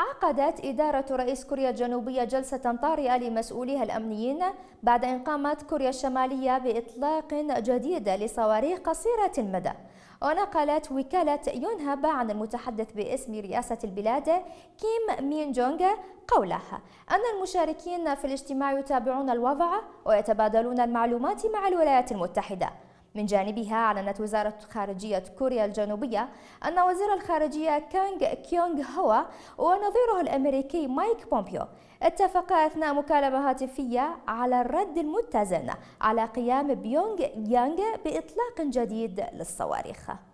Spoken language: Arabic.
عقدت إدارة رئيس كوريا الجنوبية جلسة طارئة لمسؤوليها الأمنيين بعد أن قامت كوريا الشمالية بإطلاق جديد لصواريخ قصيرة المدى ونقلت وكالة يونهاب عن المتحدث باسم رئاسة البلاد كيم مين جونغ قوله أن المشاركين في الاجتماع يتابعون الوضع ويتبادلون المعلومات مع الولايات المتحدة من جانبها أعلنت وزارة خارجية كوريا الجنوبية أن وزير الخارجية كانغ كيونغ هوا ونظيره الأمريكي مايك بومبيو اتفقا أثناء مكالمة هاتفية على الرد المتزن على قيام بيونغ يانغ بإطلاق جديد للصواريخ